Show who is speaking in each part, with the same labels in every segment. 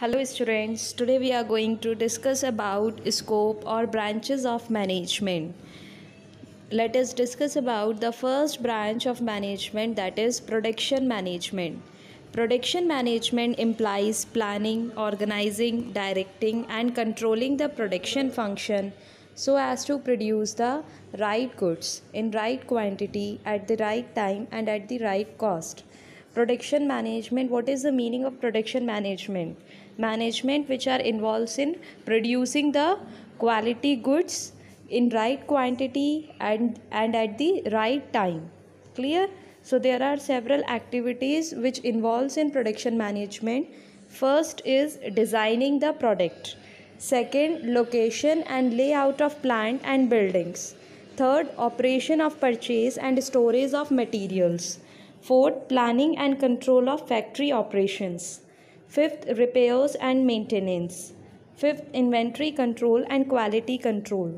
Speaker 1: Hello students, today we are going to discuss about scope or branches of management. Let us discuss about the first branch of management that is production management. Production management implies planning, organizing, directing and controlling the production function so as to produce the right goods in right quantity at the right time and at the right cost. Production management, what is the meaning of production management? management which are involved in producing the quality goods in right quantity and and at the right time clear so there are several activities which involves in production management first is designing the product second location and layout of plant and buildings third operation of purchase and storage of materials fourth planning and control of factory operations Fifth, repairs and maintenance. Fifth, inventory control and quality control.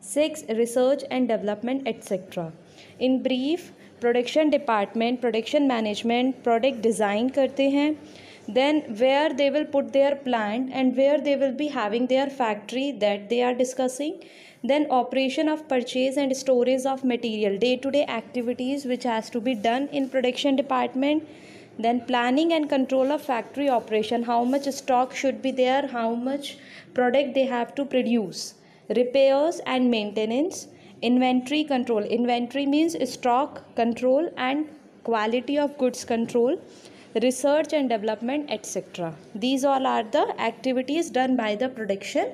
Speaker 1: Sixth, research and development, etc. In brief, production department, production management, product design karte hai. Then where they will put their plant and where they will be having their factory that they are discussing. Then operation of purchase and storage of material, day to -day activities which has to be done in production department then planning and control of factory operation how much stock should be there how much product they have to produce repairs and maintenance inventory control inventory means stock control and quality of goods control research and development etc these all are the activities done by the production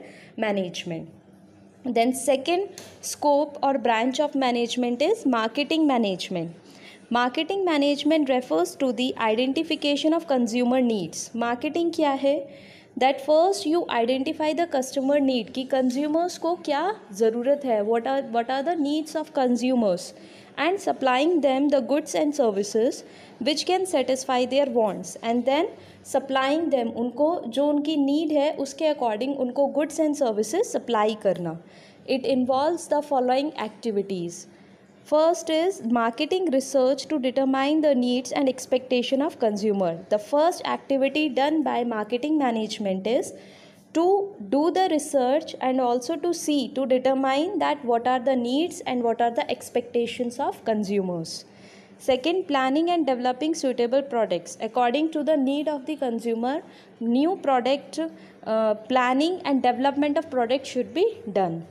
Speaker 1: management then second scope or branch of management is marketing management marketing management refers to the identification of consumer needs marketing क्या है that first you identify the customer need कि consumers को क्या ज़रूरत है what are what are the needs of consumers and supplying them the goods and services which can satisfy their wants and then supplying them उनको जो उनकी नीड है उसके अकॉर्डिंग उनको गुड्स एंड सर्विसेज सप्लाई करना it involve the following activities First is marketing research to determine the needs and expectation of consumer. The first activity done by marketing management is to do the research and also to see to determine that what are the needs and what are the expectations of consumers. Second, planning and developing suitable products. According to the need of the consumer, new product uh, planning and development of product should be done.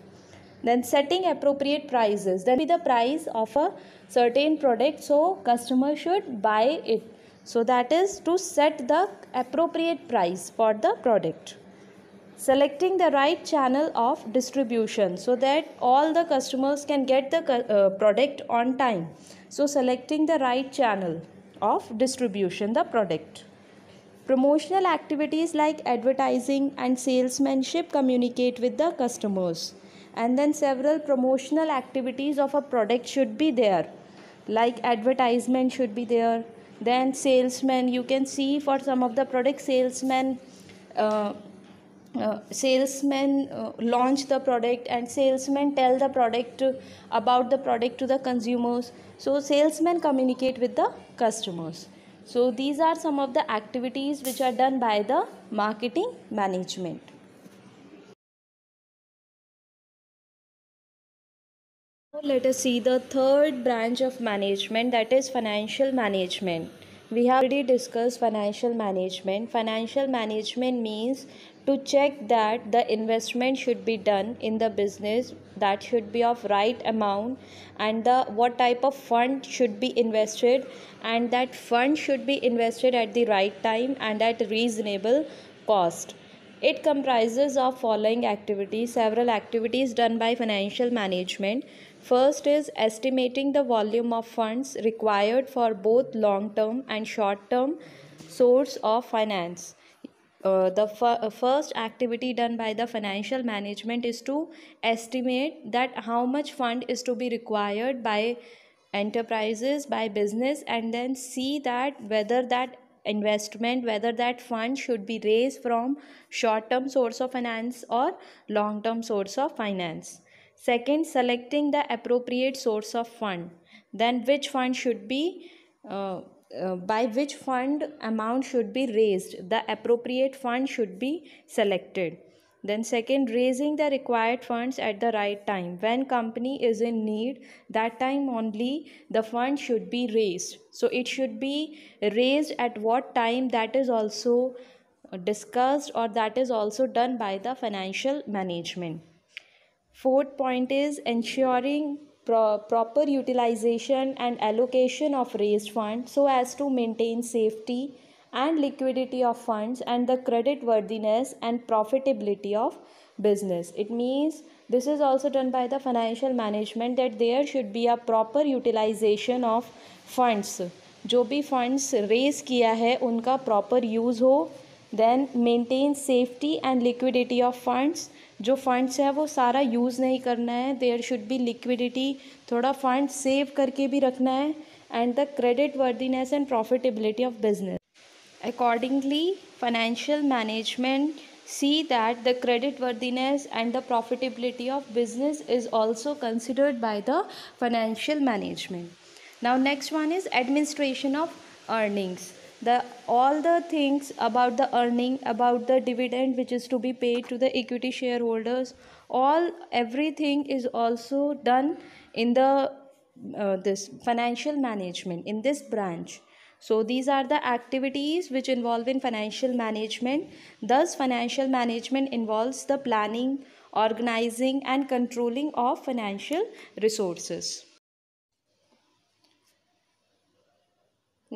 Speaker 1: Then setting appropriate prices. then be the price of a certain product so customer should buy it. So that is to set the appropriate price for the product. Selecting the right channel of distribution so that all the customers can get the uh, product on time. So selecting the right channel of distribution the product. Promotional activities like advertising and salesmanship communicate with the customers and then several promotional activities of a product should be there like advertisement should be there then salesman you can see for some of the product salesman uh, uh, salesmen uh, launch the product and salesmen tell the product to, about the product to the consumers so salesmen communicate with the customers so these are some of the activities which are done by the marketing management let us see the third branch of management that is financial management. We have already discussed financial management. Financial management means to check that the investment should be done in the business that should be of right amount and the what type of fund should be invested and that fund should be invested at the right time and at reasonable cost. It comprises of following activities, several activities done by financial management First is estimating the volume of funds required for both long-term and short-term source of finance. Uh, the uh, first activity done by the financial management is to estimate that how much fund is to be required by enterprises by business and then see that whether that investment whether that fund should be raised from short term source of finance or long term source of finance Second, selecting the appropriate source of fund. Then which fund should be, uh, uh, by which fund amount should be raised. The appropriate fund should be selected. Then second, raising the required funds at the right time. When company is in need, that time only the fund should be raised. So it should be raised at what time that is also discussed or that is also done by the financial management. Fourth point is ensuring pro proper utilization and allocation of raised funds so as to maintain safety and liquidity of funds and the credit worthiness and profitability of business it means this is also done by the financial management that there should be a proper utilization of funds जो भी funds raise किया है उनका proper use हो then maintain safety and liquidity of funds जो funds है वो सारा यूज़ नहीं करना है देयर शुड बी लिक्विडिटी थोड़ा फंड सेव करके भी रखना है and the credit worthiness and profitability of business accordingly financial management see that the credit worthiness and the profitability of business is also considered by the financial management now next one is administration of earnings the all the things about the earning about the dividend which is to be paid to the equity shareholders all everything is also done in the uh, this financial management in this branch so these are the activities which involve in financial management thus financial management involves the planning organizing and controlling of financial resources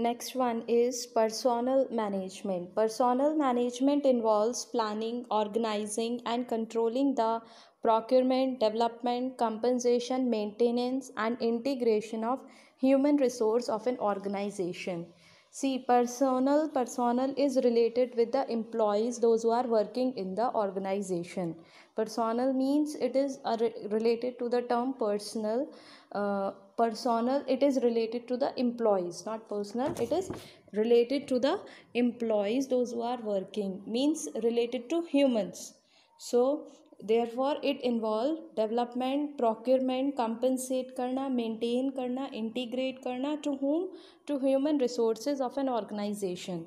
Speaker 1: Next one is personal management. Personal management involves planning, organizing, and controlling the procurement, development, compensation, maintenance, and integration of human resource of an organization. See, personal, personal is related with the employees, those who are working in the organization. Personal means it is re related to the term personal. Uh, personal, it is related to the employees, not personal. It is related to the employees, those who are working. Means related to humans. So, therefore it involve development procurement compensate करना maintain करना integrate करना to home to human resource of an organization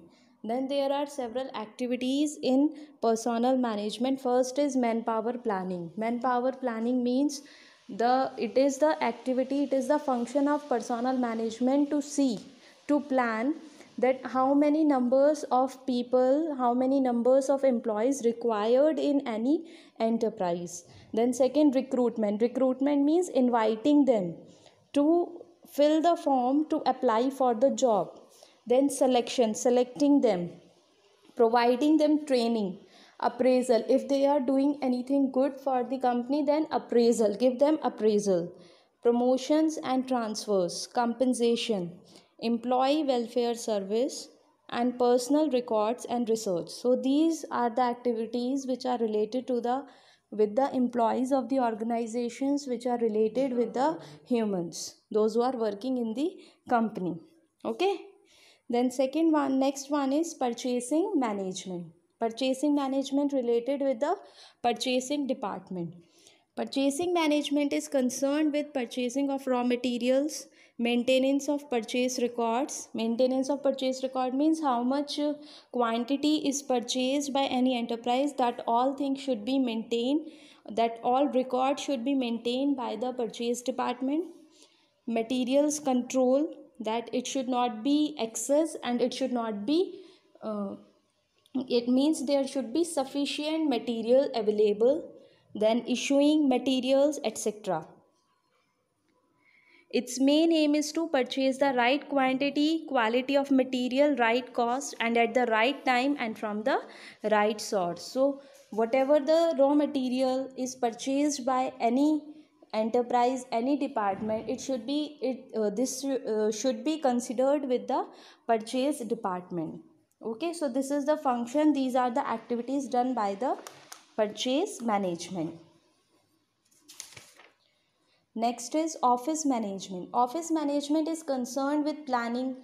Speaker 1: then there are several activities in personnel management first is manpower planning manpower planning means the it is the activity it is the function of personnel management to see to plan that how many numbers of people, how many numbers of employees required in any enterprise. Then second, recruitment. Recruitment means inviting them to fill the form to apply for the job. Then selection, selecting them, providing them training appraisal if they are doing anything good for the company then appraisal give them appraisal promotions and transfers compensation employee welfare service and personal records and research so these are the activities which are related to the with the employees of the organizations which are related with the humans those who are working in the company okay then second one next one is purchasing management purchasing management related with the purchasing department purchasing management is concerned with purchasing of raw materials Maintenance of purchase records. Maintenance of purchase record means how much quantity is purchased by any enterprise that all things should be maintained, that all records should be maintained by the purchase department. Materials control that it should not be excess and it should not be uh, it means there should be sufficient material available then issuing materials etc its main aim is to purchase the right quantity, quality of material, right cost and at the right time and from the right source. So whatever the raw material is purchased by any enterprise any department it should be it uh, this uh, should be considered with the purchase department okay so this is the function these are the activities done by the purchase management Next is office management. Office management is concerned with planning,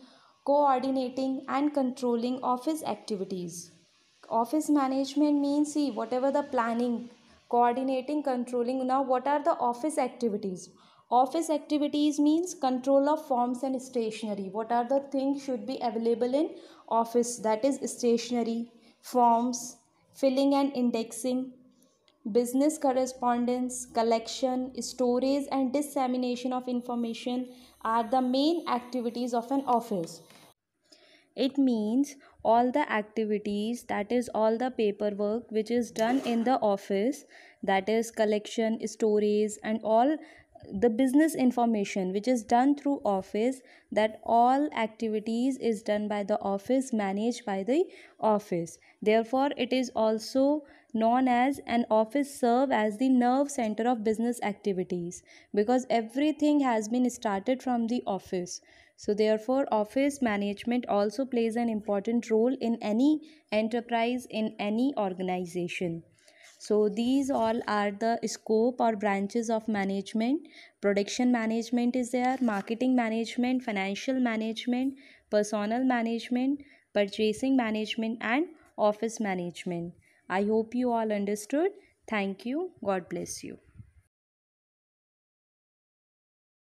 Speaker 1: coordinating and controlling office activities. Office management means see whatever the planning, coordinating, controlling. Now what are the office activities? Office activities means control of forms and stationery. What are the things should be available in office that is stationery, forms, filling and indexing, business correspondence, collection, storage, and dissemination of information are the main activities of an office. It means all the activities, that is, all the paperwork which is done in the office, that is, collection, storage, and all the business information which is done through office that all activities is done by the office managed by the office therefore it is also known as an office serve as the nerve center of business activities because everything has been started from the office so therefore office management also plays an important role in any enterprise in any organization so these all are the scope or branches of management production management is there marketing management financial management personal management purchasing management and office management I hope you all understood. Thank you. God bless you.